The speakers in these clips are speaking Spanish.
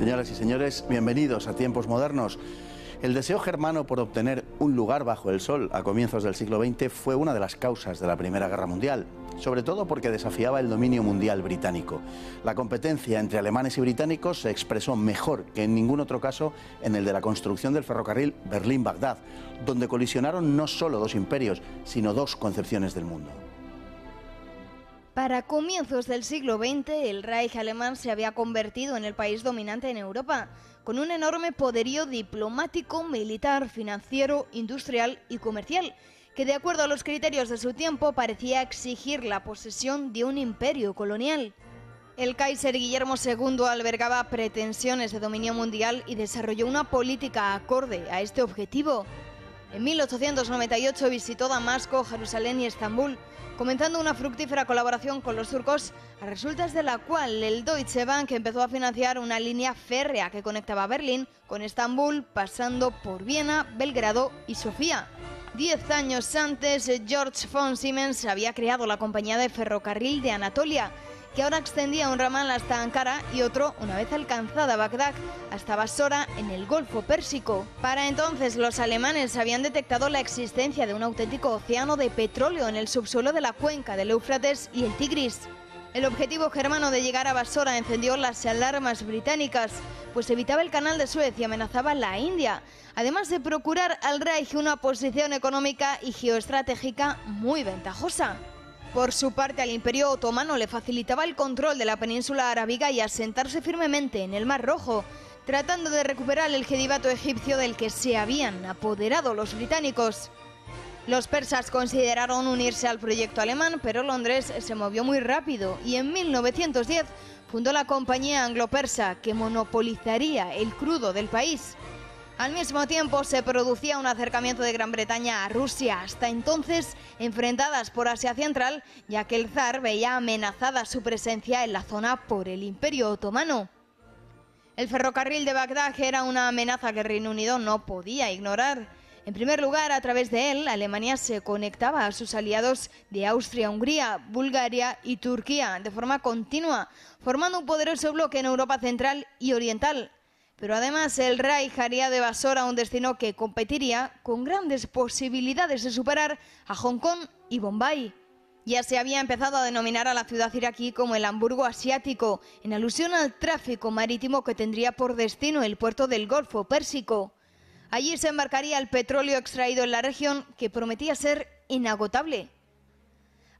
Señoras y señores, bienvenidos a tiempos modernos. El deseo germano por obtener un lugar bajo el sol a comienzos del siglo XX fue una de las causas de la Primera Guerra Mundial, sobre todo porque desafiaba el dominio mundial británico. La competencia entre alemanes y británicos se expresó mejor que en ningún otro caso en el de la construcción del ferrocarril Berlín-Bagdad, donde colisionaron no solo dos imperios, sino dos concepciones del mundo. Para comienzos del siglo XX, el Reich alemán se había convertido en el país dominante en Europa, con un enorme poderío diplomático, militar, financiero, industrial y comercial, que de acuerdo a los criterios de su tiempo parecía exigir la posesión de un imperio colonial. El Kaiser Guillermo II albergaba pretensiones de dominio mundial y desarrolló una política acorde a este objetivo. En 1898 visitó Damasco, Jerusalén y Estambul, comenzando una fructífera colaboración con los turcos, a resultas de la cual el Deutsche Bank empezó a financiar una línea férrea que conectaba Berlín con Estambul, pasando por Viena, Belgrado y Sofía. Diez años antes, George von Siemens había creado la compañía de ferrocarril de Anatolia, que ahora extendía un ramal hasta Ankara y otro, una vez alcanzada Bagdad, hasta Basora, en el Golfo Pérsico. Para entonces, los alemanes habían detectado la existencia de un auténtico océano de petróleo en el subsuelo de la cuenca del Éufrates y el Tigris. El objetivo germano de llegar a Basora encendió las alarmas británicas, pues evitaba el canal de Suez y amenazaba la India, además de procurar al Reich una posición económica y geoestratégica muy ventajosa. Por su parte, al Imperio Otomano le facilitaba el control de la península arábiga y asentarse firmemente en el Mar Rojo, tratando de recuperar el jedivato egipcio del que se habían apoderado los británicos. Los persas consideraron unirse al proyecto alemán, pero Londres se movió muy rápido y en 1910 fundó la compañía anglo-persa que monopolizaría el crudo del país. Al mismo tiempo se producía un acercamiento de Gran Bretaña a Rusia, hasta entonces enfrentadas por Asia Central, ya que el zar veía amenazada su presencia en la zona por el Imperio Otomano. El ferrocarril de Bagdad era una amenaza que el Reino Unido no podía ignorar. En primer lugar, a través de él, Alemania se conectaba a sus aliados de Austria, Hungría, Bulgaria y Turquía de forma continua, formando un poderoso bloque en Europa Central y Oriental, pero además el rey haría de Basora un destino que competiría con grandes posibilidades de superar a Hong Kong y Bombay. Ya se había empezado a denominar a la ciudad iraquí como el Hamburgo asiático, en alusión al tráfico marítimo que tendría por destino el puerto del Golfo Pérsico. Allí se embarcaría el petróleo extraído en la región que prometía ser inagotable.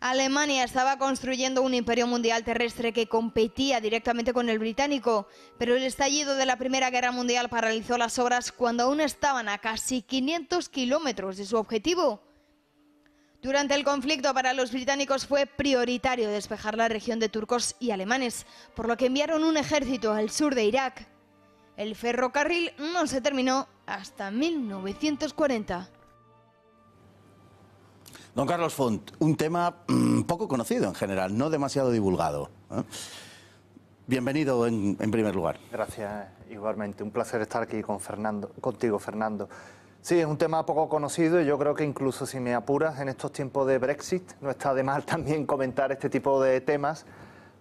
Alemania estaba construyendo un imperio mundial terrestre que competía directamente con el británico, pero el estallido de la Primera Guerra Mundial paralizó las obras cuando aún estaban a casi 500 kilómetros de su objetivo. Durante el conflicto para los británicos fue prioritario despejar la región de turcos y alemanes, por lo que enviaron un ejército al sur de Irak. El ferrocarril no se terminó hasta 1940. Don Carlos Font, un tema mm, poco conocido en general, no demasiado divulgado. ¿eh? Bienvenido en, primer lugar. Gracias, igualmente. Un placer estar aquí con Fernando, contigo, Fernando. Sí, es un tema poco conocido y yo creo que incluso si me apuras en estos tiempos de Brexit, no está de mal también comentar este tipo de temas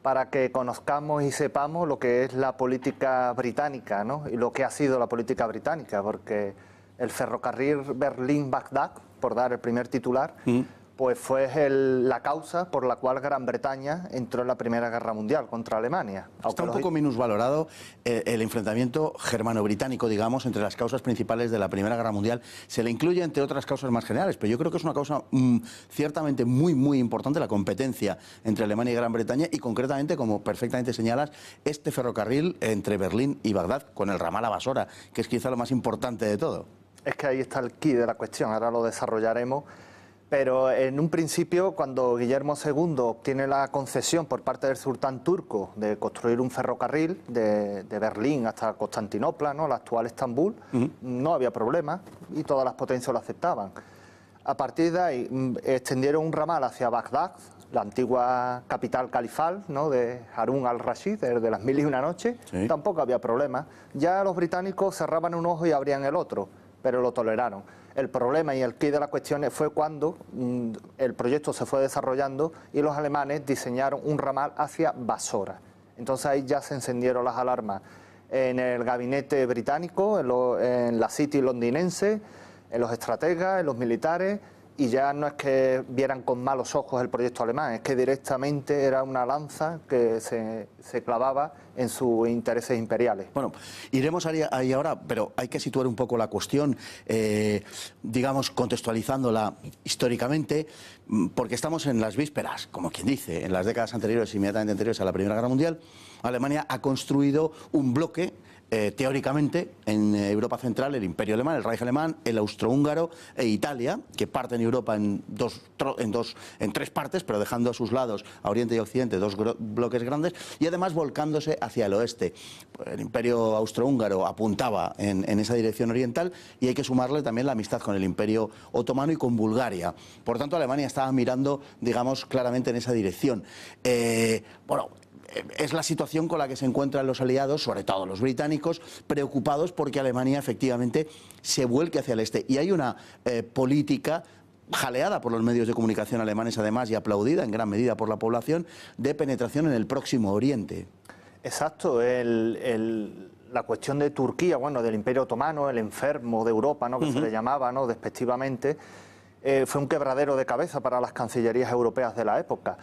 para que conozcamos y sepamos lo que es la política británica, ¿no? Y lo que ha sido la política británica, porque el ferrocarril Berlín-Bagdad, por dar el primer titular, mm. pues fue la causa por la cual Gran Bretaña entró en la Primera Guerra Mundial contra Alemania. Está un poco minusvalorado el, eh, el enfrentamiento germano-británico, digamos, entre las causas principales de la Primera Guerra Mundial. Se le incluye entre otras causas más generales, pero yo creo que es una causa mm, ciertamente muy, muy importante la competencia entre Alemania y Gran Bretaña y concretamente, como perfectamente señalas, este ferrocarril entre Berlín y Bagdad con el ramal a Basora, que es quizá lo más importante de todo. Es que ahí está el key de la cuestión, ahora lo desarrollaremos. Pero en un principio, cuando Guillermo II obtiene la concesión por parte del sultán turco de construir un ferrocarril de, Berlín hasta Constantinopla, ¿no? la actual Estambul, no había problema y todas las potencias lo aceptaban. A partir de ahí mm, extendieron un ramal hacia Bagdad, la antigua capital califal ¿no? de Harun al-Rashid, de las mil y una noches, tampoco había problema. Ya los británicos cerraban un ojo y abrían el otro pero lo toleraron. El problema y el quid de la cuestión fue cuando mm, el proyecto se fue desarrollando y los alemanes diseñaron un ramal hacia Basora. Entonces ahí ya se encendieron las alarmas en el gabinete británico, en, en la City londinense, en los estrategas, en los militares y ya no es que vieran con malos ojos el proyecto alemán, es que directamente era una lanza que se, se clavaba en sus intereses imperiales. Bueno, iremos ahí, ahora, pero hay que situar un poco la cuestión, eh, digamos, contextualizándola históricamente, mm, porque estamos en las vísperas, como quien dice, en las décadas anteriores, inmediatamente anteriores a la Primera Guerra Mundial, Alemania ha construido un bloque eh, teóricamente, en Europa Central, el Imperio Alemán, el Reich Alemán, el Austrohúngaro e Italia, que parten Europa en, dos, en, dos, en tres partes, pero dejando a sus lados, a Oriente y Occidente, dos bloques grandes, y además volcándose hacia el oeste. El Imperio Austrohúngaro apuntaba en, esa dirección oriental y hay que sumarle también la amistad con el Imperio Otomano y con Bulgaria. Por tanto, Alemania estaba mirando, digamos, claramente en esa dirección. Eh, bueno, es la situación con la que se encuentran los aliados, sobre todo los británicos, preocupados porque Alemania efectivamente se vuelque hacia el este. Y hay una eh, política jaleada por los medios de comunicación alemanes además y aplaudida en gran medida por la población, de penetración en el próximo Oriente. Exacto, la cuestión de Turquía, bueno, del Imperio Otomano, el enfermo de Europa, ¿no? que se le llamaba ¿no? despectivamente, eh, fue un quebradero de cabeza para las cancillerías europeas de la época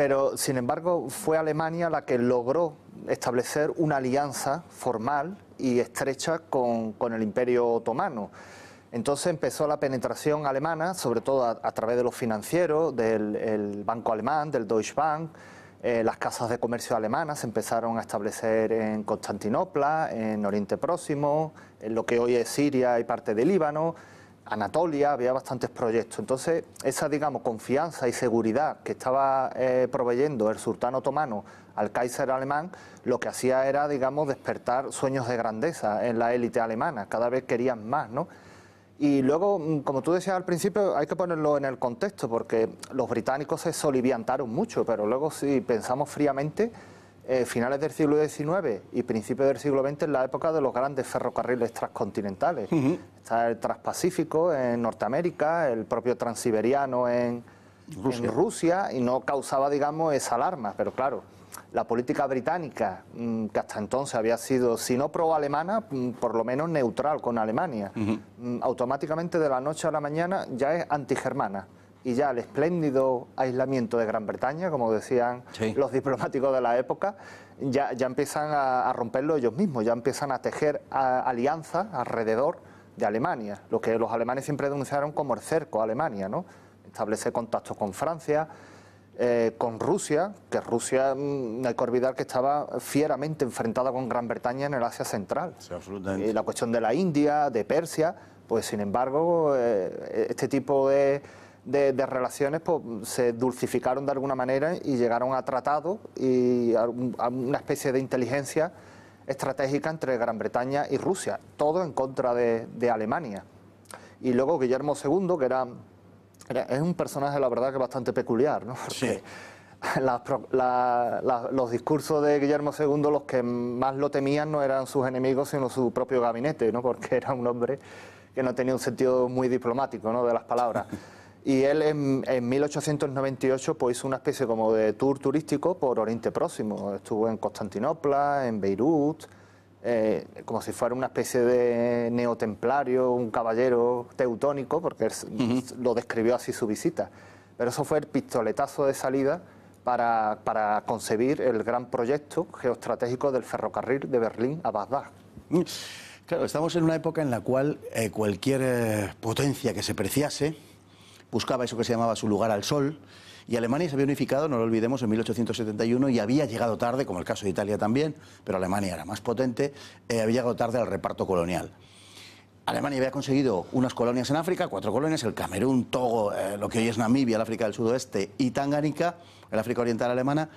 pero sin embargo fue Alemania la que logró establecer una alianza formal y estrecha con, el Imperio Otomano. Entonces empezó la penetración alemana, sobre todo a, través de los financieros, del banco alemán, del Deutsche Bank, eh, las casas de comercio alemanas se empezaron a establecer en Constantinopla, en Oriente Próximo, en lo que hoy es Siria y parte de Líbano. Anatolia, había bastantes proyectos. Entonces, esa, digamos, confianza y seguridad que estaba eh, proveyendo el sultán otomano al Kaiser alemán, lo que hacía era, digamos, despertar sueños de grandeza en la élite alemana. Cada vez querían más, ¿no? Y luego, mm, como tú decías al principio, hay que ponerlo en el contexto, porque los británicos se soliviantaron mucho, pero luego, si pensamos fríamente, eh, finales del siglo XIX y principios del siglo XX en la época de los grandes ferrocarriles transcontinentales. Está el Transpacífico en Norteamérica, el propio Transiberiano en Rusia. y no causaba, digamos, esa alarma. Pero claro, la política británica, mm, que hasta entonces había sido, si no pro-alemana, mm, por lo menos neutral con Alemania, mm, automáticamente de la noche a la mañana ya es antigermana y ya el espléndido aislamiento de Gran Bretaña, como decían los diplomáticos de la época, ya, ya empiezan a, romperlo ellos mismos, ya empiezan a tejer alianzas alrededor de Alemania, lo que los alemanes siempre denunciaron como el cerco a Alemania, ¿no? establecer contactos con Francia, eh, con Rusia, que Rusia, mm, no hay que olvidar que estaba fieramente enfrentada con Gran Bretaña en el Asia Central. y la cuestión de la India, de Persia, pues sin embargo, eh, este tipo de de, relaciones pues, se dulcificaron de alguna manera y llegaron a tratados y a, una especie de inteligencia estratégica entre Gran Bretaña y Rusia, todo en contra de, Alemania. Y luego Guillermo II, que era, es un personaje, la verdad, que bastante peculiar, ¿no? los discursos de Guillermo II, los que más lo temían no eran sus enemigos, sino su propio gabinete, ¿no? Porque era un hombre que no tenía un sentido muy diplomático, ¿no? De las palabras. y él en, 1898 pues, hizo una especie como de tour turístico por Oriente Próximo. Estuvo en Constantinopla, en Beirut, eh, como si fuera una especie de neotemplario, un caballero teutónico, porque lo describió así su visita. Pero eso fue el pistoletazo de salida para, concebir el gran proyecto geoestratégico del ferrocarril de Berlín a Bagdad. Claro, estamos en una época en la cual eh, cualquier eh, potencia que se preciase, buscaba eso que se llamaba su lugar al sol. Y Alemania se había unificado, no lo olvidemos, en 1871 y había llegado tarde, como el caso de Italia también, pero Alemania era más potente, eh, había llegado tarde al reparto colonial. Alemania había conseguido unas colonias en África, cuatro colonias, el Camerún, Togo, eh, lo que hoy es Namibia, el África del Sudoeste y Tangánica, el África Oriental Alemana,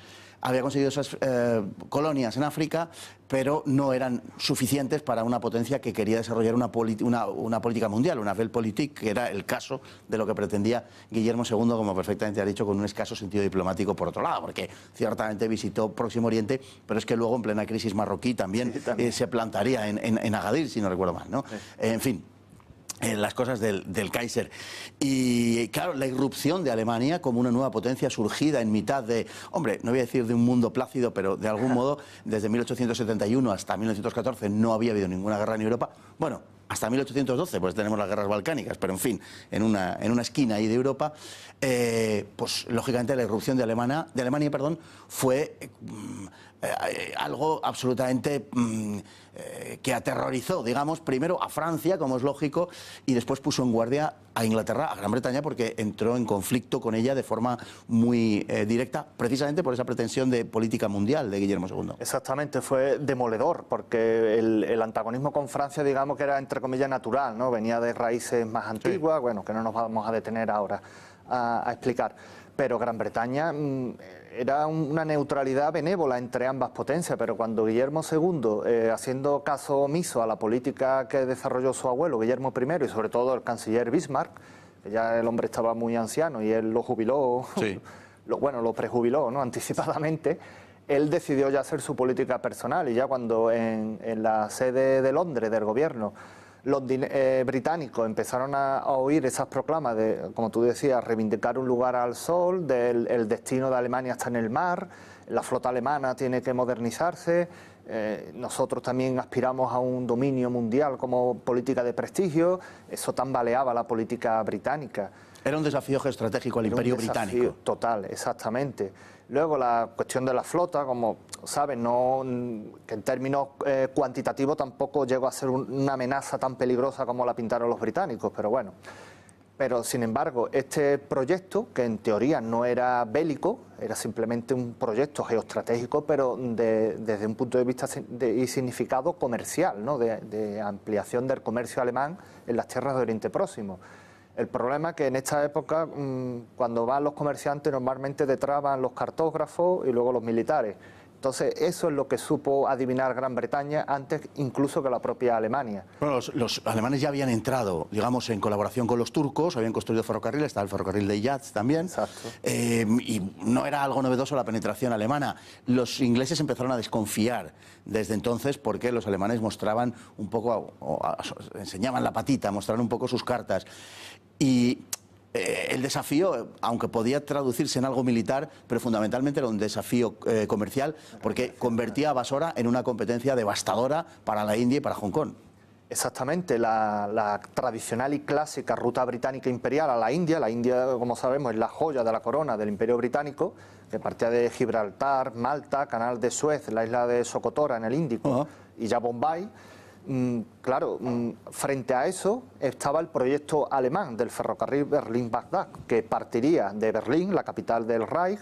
había conseguido esas eh, colonias en África, pero no eran suficientes para una potencia que quería desarrollar una, política mundial, una Weltpolitik, que era el caso de lo que pretendía Guillermo II, como perfectamente ha dicho, con un escaso sentido diplomático por otro lado, porque ciertamente visitó Próximo Oriente, pero es que luego en plena crisis marroquí también, eh, se plantaría en, Agadir, si no recuerdo mal. ¿no? En fin, las cosas del, Kaiser. Y claro, la irrupción de Alemania como una nueva potencia surgida en mitad de, hombre, no voy a decir de un mundo plácido, pero de algún modo, desde 1871 hasta 1914 no había habido ninguna guerra en Europa. Bueno, hasta 1812, pues tenemos las guerras balcánicas, pero en fin, en una, en una esquina ahí de Europa, eh, pues lógicamente la irrupción de, Alemania, de Alemania perdón, fue eh, eh, algo absolutamente mm, eh, que aterrorizó, digamos, primero a Francia, como es lógico, y después puso en guardia a Inglaterra, a Gran Bretaña, porque entró en conflicto con ella de forma muy eh, directa, precisamente por esa pretensión de política mundial de Guillermo II. Exactamente, fue demoledor, porque el, antagonismo con Francia, digamos que era entre comillas natural, ¿no? Venía de raíces más antiguas, bueno, que no nos vamos a detener ahora a, explicar. Pero Gran Bretaña. Mm, era una neutralidad benévola entre ambas potencias, pero cuando Guillermo II, eh, haciendo caso omiso a la política que desarrolló su abuelo, Guillermo I, y sobre todo el canciller Bismarck, ya el hombre estaba muy anciano y él lo jubiló, bueno, lo prejubiló ¿no? anticipadamente, él decidió ya hacer su política personal y ya cuando en, en la sede de Londres del gobierno los eh, británicos empezaron a, oír esas proclamas de, como tú decías, reivindicar un lugar al sol, del el destino de Alemania está en el mar, la flota alemana tiene que modernizarse, eh, nosotros también aspiramos a un dominio mundial como política de prestigio, eso tambaleaba la política británica. Era un desafío geoestratégico al Imperio Británico. Total, exactamente. Luego la cuestión de la flota, como saben, no, que en términos eh, cuantitativos tampoco llegó a ser una amenaza tan peligrosa como la pintaron los británicos, pero bueno. Pero sin embargo, este proyecto, que en teoría no era bélico, era simplemente un proyecto geoestratégico, pero desde un punto de vista y significado comercial, ¿no? de, de ampliación del comercio alemán en las tierras de Oriente Próximo. El problema es que en esta época, mm, cuando van los comerciantes, normalmente detraban los cartógrafos y luego los militares. Entonces, eso es lo que supo adivinar Gran Bretaña antes incluso que la propia Alemania. Bueno, los, alemanes ya habían entrado, digamos, en colaboración con los turcos, habían construido ferrocarriles, estaba el ferrocarril de Yatz también. Exacto. Eh, y no era algo novedoso la penetración alemana. Los ingleses empezaron a desconfiar desde entonces porque los alemanes mostraban un poco, enseñaban la patita, mostraron un poco sus cartas. Y eh, el desafío, aunque podía traducirse en algo militar, pero fundamentalmente era un desafío eh, comercial, porque convertía a Basora en una competencia devastadora para la India y para Hong Kong. Exactamente, la, tradicional y clásica ruta británica imperial a la India. La India, como sabemos, es la joya de la corona del Imperio Británico, que partía de Gibraltar, Malta, Canal de Suez, la isla de Socotora en el Índico y ya Bombay. Mm, claro, mm, frente a eso estaba el proyecto alemán del ferrocarril Berlín-Bagdad, que partiría de Berlín, la capital del Reich,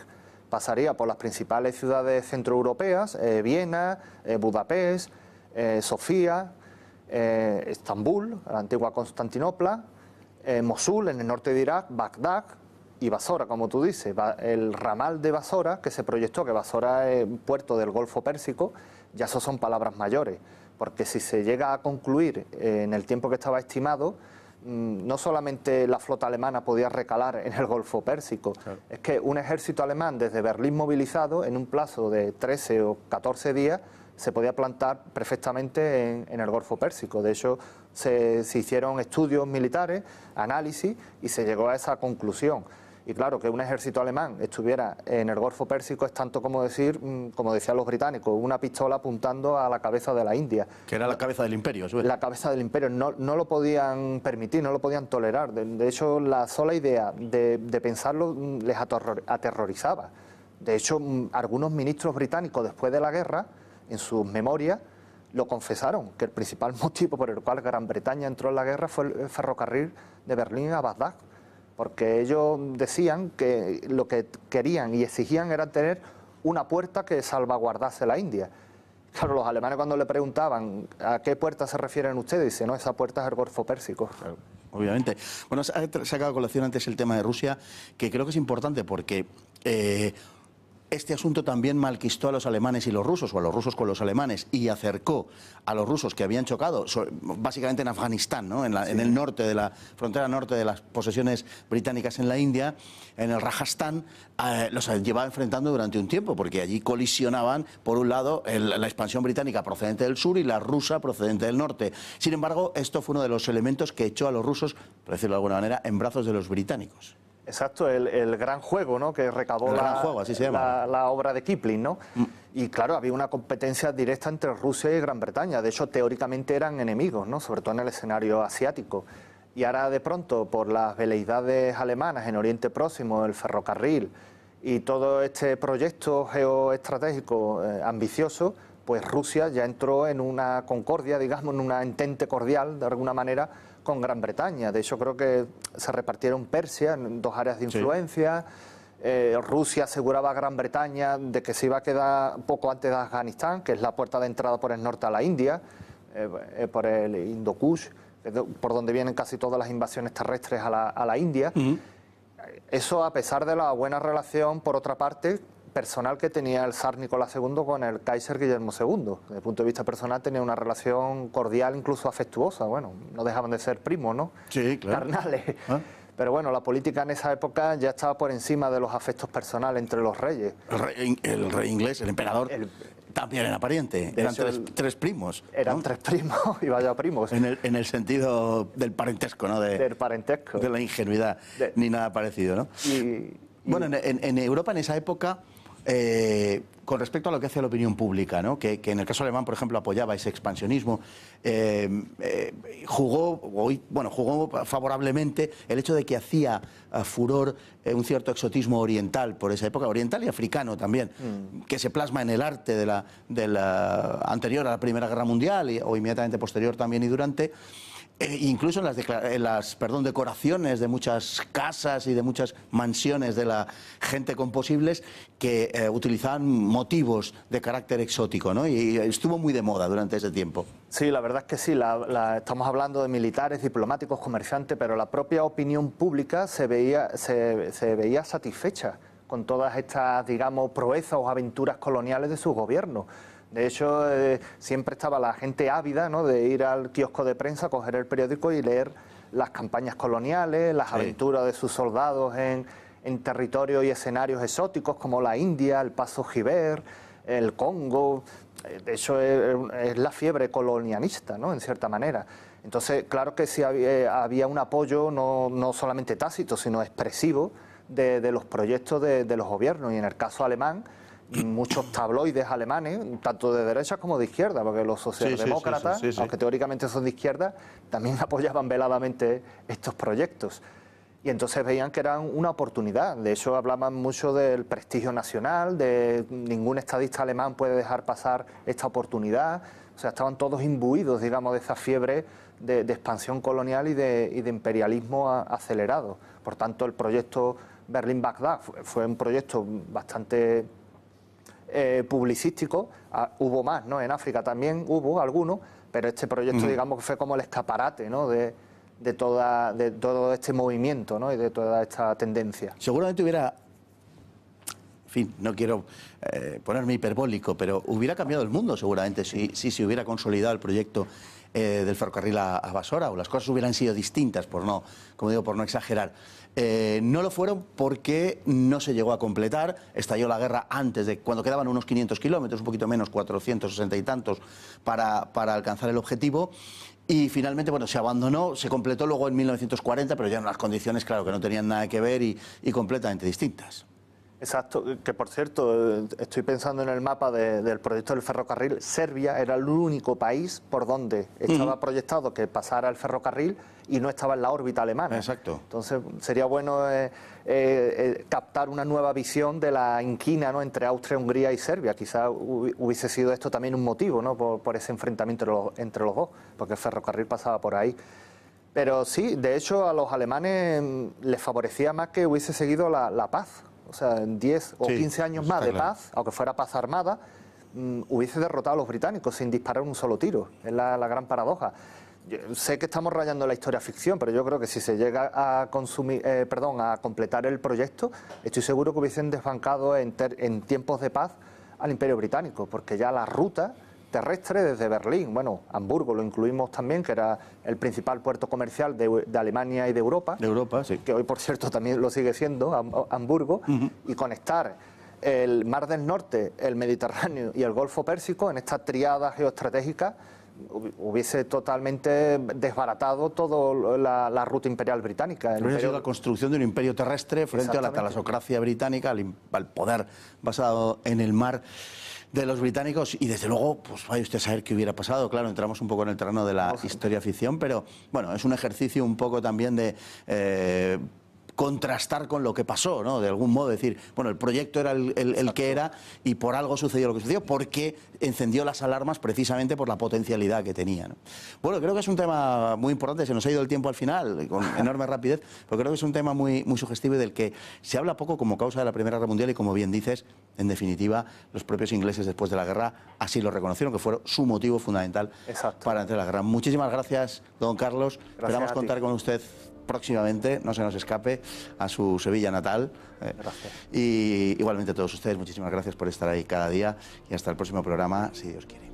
pasaría por las principales ciudades centroeuropeas, eh, Viena, eh, Budapest, eh, Sofía, Estambul, la antigua Constantinopla, Mosul en el norte de Irak, Bagdad y Basora, como tú dices, el ramal de Basora, que se proyectó, que Basora es un puerto del Golfo Pérsico, ya eso son palabras mayores porque si se llega a concluir en el tiempo que estaba estimado, mm, no solamente la flota alemana podía recalar en el Golfo Pérsico, es que un ejército alemán desde Berlín movilizado en un plazo de 13 o 14 días se podía plantar perfectamente en, el Golfo Pérsico. De hecho, se hicieron estudios militares, análisis y se llegó a esa conclusión. Y claro, que un ejército alemán estuviera en el Golfo Pérsico es tanto como decir, mm, como decían los británicos, una pistola apuntando a la cabeza de la India. Que era la cabeza del imperio, La cabeza del imperio. No, lo podían permitir, no lo podían tolerar. De, hecho, la sola idea de, pensarlo mm, les aterrorizaba. De hecho, mm, algunos ministros británicos después de la guerra, en sus memorias, lo confesaron, que el principal motivo por el cual Gran Bretaña entró en la guerra fue el ferrocarril de Berlín a Bagdad, porque ellos decían que lo que querían y exigían era tener una puerta que salvaguardase la India. Claro, los alemanes cuando le preguntaban a qué puerta se refieren ustedes, dicen, no, esa puerta es el Golfo Pérsico. obviamente. Bueno, se ha sacado a colación antes el tema de Rusia, que creo que es importante porque... Eh, este asunto también malquistó a los alemanes y los rusos, o a los rusos con los alemanes, y acercó a los rusos que habían chocado, básicamente en Afganistán, en, el norte de la frontera norte de las posesiones británicas en la India, en el Rajastán, eh, los llevaba enfrentando durante un tiempo, porque allí colisionaban, por un lado, la expansión británica procedente del sur y la rusa procedente del norte. Sin embargo, esto fue uno de los elementos que echó a los rusos, por decirlo de alguna manera, en brazos de los británicos. Exacto, el, gran juego, ¿no? Que recabó la, obra de Kipling, ¿no? Mm. Y claro, había una competencia directa entre Rusia y Gran Bretaña. De hecho, teóricamente eran enemigos, ¿no? Sobre todo en el escenario asiático. Y ahora, de pronto, por las veleidades alemanas en Oriente Próximo, el ferrocarril y todo este proyecto geoestratégico eh, ambicioso, pues Rusia ya entró en una concordia, digamos, en una entente cordial, de alguna manera, con Gran Bretaña. De hecho, creo que se repartieron Persia en dos áreas de influencia. Eh, Rusia aseguraba a Gran Bretaña de que se iba a quedar poco antes de Afganistán, que es la puerta de entrada por el norte a la India, eh, eh, por el indo por donde vienen casi todas las invasiones terrestres a la, India. Eso a pesar de la buena relación, por otra parte, personal que tenía el zar Nicolás II con el Kaiser Guillermo II. Desde el punto de vista personal tenía una relación cordial, incluso afectuosa. Bueno, no dejaban de ser primos, ¿no? Sí, claro. Carnales. Ah. Pero bueno, la política en esa época ya estaba por encima de los afectos personales entre los reyes. El rey, inglés, el emperador, también era pariente. Eran tres, primos. Eran tres primos y vaya primos. En el, sentido del parentesco, ¿no? De, del parentesco. De la ingenuidad, ni nada parecido, ¿no? bueno, en Europa en esa época eh, con respecto a lo que hace la opinión pública, que, en el caso alemán, por ejemplo, apoyaba ese expansionismo, eh, eh, jugó, hoy, bueno, jugó favorablemente el hecho de que hacía furor un cierto exotismo oriental por esa época, oriental y africano también, mm. que se plasma en el arte de la, anterior a la Primera Guerra Mundial o inmediatamente posterior también y durante. Eh, incluso en las, decoraciones de muchas casas y de muchas mansiones de la gente con posibles que eh, utilizaban motivos de carácter exótico, ¿no? Y, estuvo muy de moda durante ese tiempo. Sí, la verdad es que sí, estamos hablando de militares, diplomáticos, comerciantes, pero la propia opinión pública se veía, se, veía satisfecha con todas estas, digamos, proezas o aventuras coloniales de su gobierno. De hecho, eh, siempre estaba la gente ávida ¿no? de ir al kiosco de prensa, coger el periódico y leer las campañas coloniales, las aventuras de sus soldados en, territorios y escenarios exóticos como la India, el Paso Giver, el Congo. Eh, de hecho, es, la fiebre colonialista, ¿no? en cierta manera. Entonces, claro que sí había, eh, un apoyo no, no, solamente tácito, sino expresivo de, los proyectos de los gobiernos. Y en el caso alemán, muchos tabloides alemanes, tanto de derecha como de izquierda, porque los socialdemócratas, aunque teóricamente son de izquierda, también apoyaban veladamente estos proyectos. Y entonces veían que eran una oportunidad. De hecho, hablaban mucho del prestigio nacional, de ningún estadista alemán puede dejar pasar esta oportunidad. O sea, estaban todos imbuidos, digamos, de esa fiebre de, expansión colonial y de, imperialismo acelerado. Por tanto, el proyecto Berlín-Bagdad fue un proyecto bastante eh, publicístico, ah, hubo más, ¿no? En África también hubo algunos, pero este proyecto, mm. digamos, fue como el escaparate, ¿no? De, de, toda, de todo este movimiento ¿no? y de toda esta tendencia. Seguramente hubiera, en fin, no quiero eh, ponerme hiperbólico, pero hubiera cambiado el mundo seguramente si, si se hubiera consolidado el proyecto eh, del ferrocarril a, Basora, o las cosas hubieran sido distintas, por no, como digo, por no exagerar. Eh, no lo fueron porque no se llegó a completar, estalló la guerra antes de cuando quedaban unos 500 kilómetros, un poquito menos, 460 y tantos, para, alcanzar el objetivo. Y finalmente, bueno, se abandonó, se completó luego en 1940, pero ya en unas condiciones, claro, que no tenían nada que ver y completamente distintas. Exacto, que por cierto, estoy pensando en el mapa del proyecto del ferrocarril. Serbia era el único país por donde estaba proyectado que pasara el ferrocarril y no estaba en la órbita alemana. Exacto. Entonces sería bueno eh, eh, eh, captar una nueva visión de la inquina ¿no? entre Austria, Hungría y Serbia. Quizá hubiese sido esto también un motivo ¿no? por, ese enfrentamiento entre los, dos, porque el ferrocarril pasaba por ahí. Pero sí, de hecho a los alemanes mm, les favorecía más que hubiese seguido la paz o sea, en 10 o 15 años más de paz, aunque fuera paz armada, mm, hubiese derrotado a los británicos sin disparar un solo tiro. Es la, gran paradoja. sé que estamos rayando la historia ficción, pero yo creo que si se llega a consumir, eh, perdón, a completar el proyecto, estoy seguro que hubiesen desbancado en tiempos de paz al Imperio Británico, porque ya la ruta terrestre desde Berlín, bueno, Hamburgo lo incluimos también, que era el principal puerto comercial de, Alemania y de Europa. De Europa, sí. Que hoy, por cierto, también lo sigue siendo, Hamburgo, y conectar el Mar del Norte, el Mediterráneo y el Golfo Pérsico en esta triada geoestratégica hubiese totalmente desbaratado toda la, ruta imperial británica. El la construcción de un imperio terrestre frente a la talasocracia británica, al poder basado en el mar de los británicos y desde luego, pues vaya usted a saber qué hubiera pasado. Claro, entramos un poco en el terreno de la historia ficción, pero bueno, es un ejercicio un poco también de eh, contrastar con lo que pasó, ¿no? De algún modo decir, bueno, el proyecto era el, que era y por algo sucedió lo que sucedió, porque encendió las alarmas precisamente por la potencialidad que tenía. Bueno, creo que es un tema muy importante, se nos ha ido el tiempo al final con enorme rapidez, pero creo que es un tema muy, muy sugestivo y del que se habla poco como causa de la Primera Guerra Mundial y como bien dices, en definitiva, los propios ingleses después de la guerra así lo reconocieron, que fue su motivo fundamental para entrar en la guerra. Muchísimas gracias, don Carlos. Gracias Esperamos contar con usted próximamente, no se nos escape, a su Sevilla natal. Eh. Y igualmente a todos ustedes, muchísimas gracias por estar ahí cada día y hasta el próximo programa, si Dios quiere.